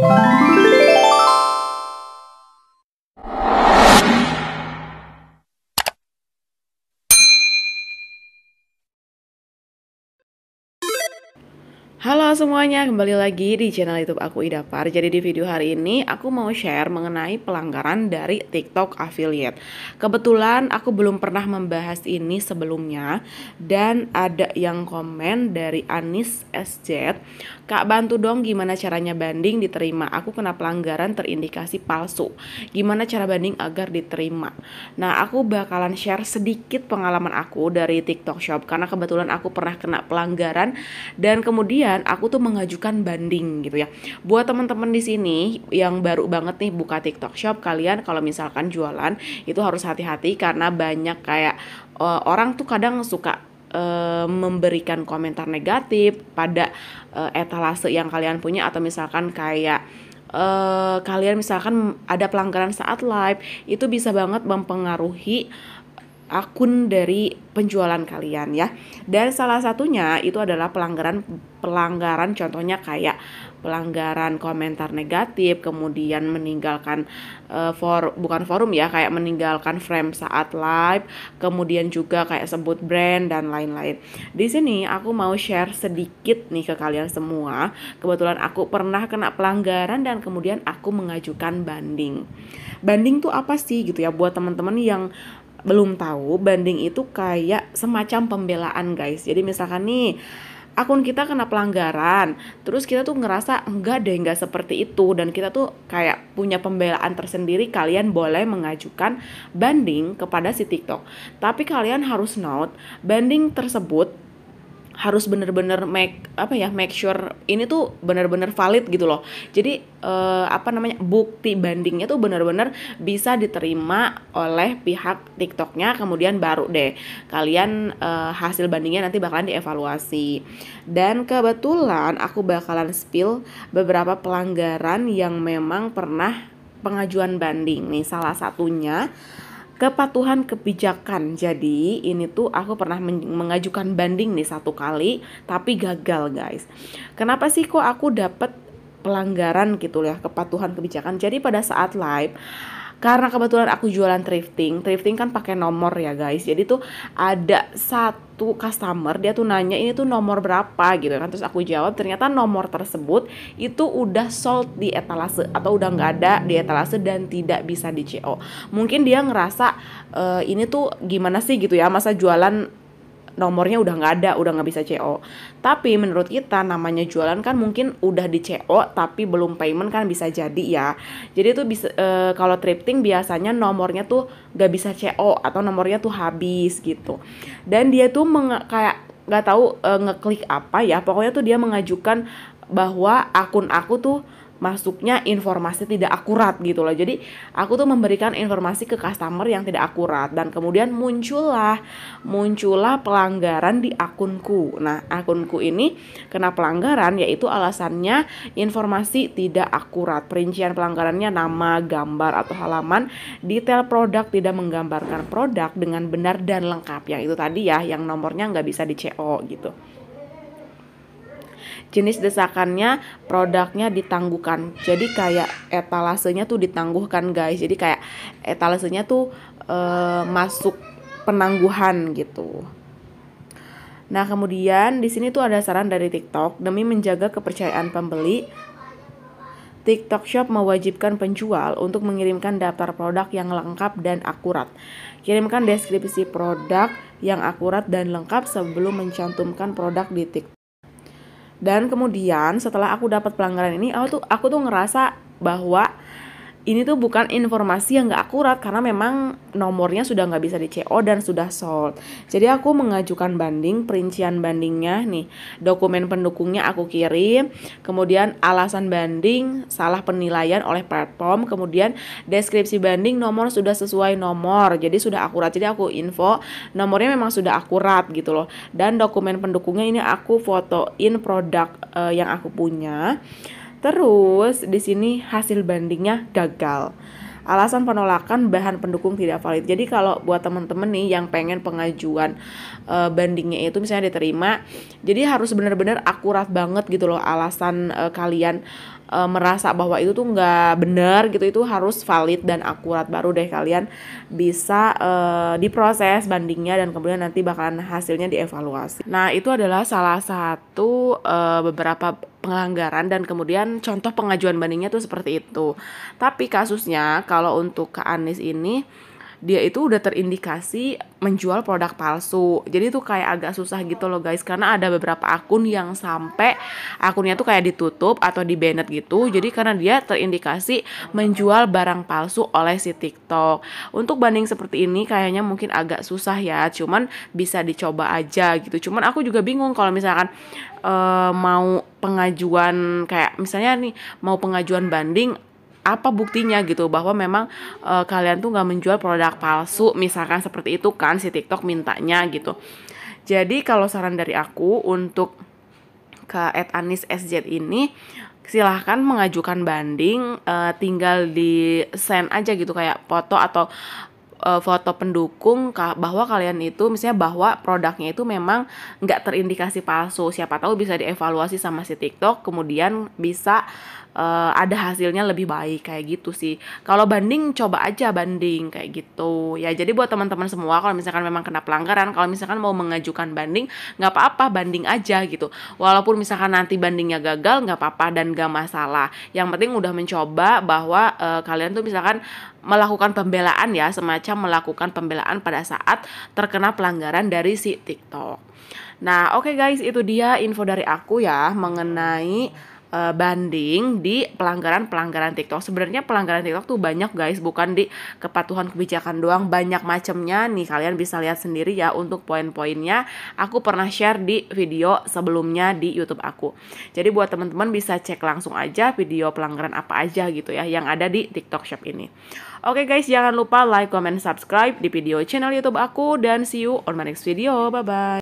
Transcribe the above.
Bye. Halo semuanya, kembali lagi di channel YouTube aku Ida Par. Jadi di video hari ini aku mau share mengenai pelanggaran dari TikTok affiliate. Kebetulan aku belum pernah membahas ini sebelumnya dan ada yang komen dari Anis SJ, "Kak bantu dong gimana caranya banding diterima? Aku kena pelanggaran terindikasi palsu. Gimana cara banding agar diterima?" Nah, aku bakalan share sedikit pengalaman aku dari TikTok Shop karena kebetulan aku pernah kena pelanggaran dan kemudian kemudian aku tuh mengajukan banding gitu ya buat teman-teman di sini yang baru banget nih buka TikTok Shop kalian kalau misalkan jualan itu harus hati-hati karena banyak kayak uh, orang tuh kadang suka eh, memberikan komentar negatif pada uh, etalase yang kalian punya atau misalkan kayak uh, kalian misalkan ada pelanggaran saat live itu bisa banget mempengaruhi akun dari penjualan kalian ya. Dan salah satunya itu adalah pelanggaran pelanggaran contohnya kayak pelanggaran komentar negatif, kemudian meninggalkan uh, for bukan forum ya, kayak meninggalkan frame saat live, kemudian juga kayak sebut brand dan lain-lain. Di sini aku mau share sedikit nih ke kalian semua. Kebetulan aku pernah kena pelanggaran dan kemudian aku mengajukan banding. Banding tuh apa sih gitu ya buat teman-teman yang belum tahu, banding itu kayak semacam pembelaan guys. Jadi misalkan nih akun kita kena pelanggaran, terus kita tuh ngerasa enggak deh enggak seperti itu dan kita tuh kayak punya pembelaan tersendiri kalian boleh mengajukan banding kepada si TikTok. Tapi kalian harus note, banding tersebut harus bener-bener make apa ya make sure ini tuh bener-bener valid gitu loh jadi eh, apa namanya bukti bandingnya tuh bener-bener bisa diterima oleh pihak TikToknya kemudian baru deh kalian eh, hasil bandingnya nanti bakalan dievaluasi dan kebetulan aku bakalan spill beberapa pelanggaran yang memang pernah pengajuan banding nih salah satunya kepatuhan kebijakan. Jadi ini tuh aku pernah mengajukan banding nih satu kali tapi gagal guys. Kenapa sih kok aku dapat pelanggaran gitu ya kepatuhan kebijakan. Jadi pada saat live karena kebetulan aku jualan thrifting thrifting kan pakai nomor ya guys jadi tuh ada satu customer dia tuh nanya ini tuh nomor berapa gitu kan terus aku jawab ternyata nomor tersebut itu udah sold di etalase atau udah nggak ada di etalase dan tidak bisa di CO mungkin dia ngerasa e, ini tuh gimana sih gitu ya masa jualan nomornya udah nggak ada udah nggak bisa CO tapi menurut kita namanya jualan kan mungkin udah di CO tapi belum payment kan bisa jadi ya jadi tuh bisa e, kalau thrifting biasanya nomornya tuh nggak bisa CO atau nomornya tuh habis gitu dan dia tuh menge- kayak nggak tahu e, ngeklik apa ya pokoknya tuh dia mengajukan bahwa akun aku tuh masuknya informasi tidak akurat gitu loh. Jadi aku tuh memberikan informasi ke customer yang tidak akurat dan kemudian muncullah muncullah pelanggaran di akunku. Nah, akunku ini kena pelanggaran yaitu alasannya informasi tidak akurat. Perincian pelanggarannya nama, gambar atau halaman, detail produk tidak menggambarkan produk dengan benar dan lengkap. Yang itu tadi ya, yang nomornya nggak bisa di CO gitu jenis desakannya produknya ditangguhkan jadi kayak etalasenya tuh ditangguhkan guys jadi kayak etalasenya tuh uh, masuk penangguhan gitu Nah, kemudian di sini tuh ada saran dari TikTok demi menjaga kepercayaan pembeli. TikTok Shop mewajibkan penjual untuk mengirimkan daftar produk yang lengkap dan akurat. Kirimkan deskripsi produk yang akurat dan lengkap sebelum mencantumkan produk di TikTok dan kemudian setelah aku dapat pelanggaran ini aku tuh aku tuh ngerasa bahwa ini tuh bukan informasi yang gak akurat karena memang nomornya sudah gak bisa di CO dan sudah sold. Jadi aku mengajukan banding, perincian bandingnya nih, dokumen pendukungnya aku kirim, kemudian alasan banding, salah penilaian oleh platform, kemudian deskripsi banding nomor sudah sesuai nomor, jadi sudah akurat. Jadi aku info nomornya memang sudah akurat gitu loh. Dan dokumen pendukungnya ini aku fotoin produk uh, yang aku punya. Terus di sini hasil bandingnya gagal. Alasan penolakan bahan pendukung tidak valid. Jadi kalau buat teman-teman nih yang pengen pengajuan e, bandingnya itu misalnya diterima, jadi harus benar-benar akurat banget gitu loh alasan e, kalian e, merasa bahwa itu tuh nggak benar gitu itu harus valid dan akurat baru deh kalian bisa e, diproses bandingnya dan kemudian nanti bakalan hasilnya dievaluasi. Nah itu adalah salah satu e, beberapa pelanggaran dan kemudian contoh pengajuan bandingnya tuh seperti itu. Tapi kasusnya kalau untuk ke Anies ini dia itu udah terindikasi menjual produk palsu. Jadi tuh kayak agak susah gitu loh guys karena ada beberapa akun yang sampai akunnya tuh kayak ditutup atau di banned gitu. Jadi karena dia terindikasi menjual barang palsu oleh si TikTok. Untuk banding seperti ini kayaknya mungkin agak susah ya. Cuman bisa dicoba aja gitu. Cuman aku juga bingung kalau misalkan uh, mau pengajuan kayak misalnya nih mau pengajuan banding apa buktinya gitu bahwa memang e, kalian tuh nggak menjual produk palsu misalkan seperti itu kan si TikTok mintanya gitu. Jadi kalau saran dari aku untuk ke Ed Anis SZ ini silahkan mengajukan banding e, tinggal di send aja gitu kayak foto atau e, foto pendukung bahwa kalian itu misalnya bahwa produknya itu memang nggak terindikasi palsu siapa tahu bisa dievaluasi sama si TikTok kemudian bisa uh, ada hasilnya lebih baik kayak gitu sih. Kalau banding coba aja banding kayak gitu. Ya jadi buat teman-teman semua kalau misalkan memang kena pelanggaran, kalau misalkan mau mengajukan banding nggak apa-apa banding aja gitu. Walaupun misalkan nanti bandingnya gagal nggak apa-apa dan gak masalah. Yang penting udah mencoba bahwa uh, kalian tuh misalkan melakukan pembelaan ya, semacam melakukan pembelaan pada saat terkena pelanggaran dari si TikTok. Nah, oke okay guys, itu dia info dari aku ya mengenai uh, banding di pelanggaran-pelanggaran TikTok. Sebenarnya pelanggaran TikTok tuh banyak guys, bukan di kepatuhan kebijakan doang, banyak macamnya nih kalian bisa lihat sendiri ya untuk poin-poinnya. Aku pernah share di video sebelumnya di YouTube aku. Jadi buat teman-teman bisa cek langsung aja video pelanggaran apa aja gitu ya yang ada di TikTok Shop ini. Oke guys, jangan lupa like, comment, subscribe di video channel YouTube aku dan see you on my next video. Bye bye.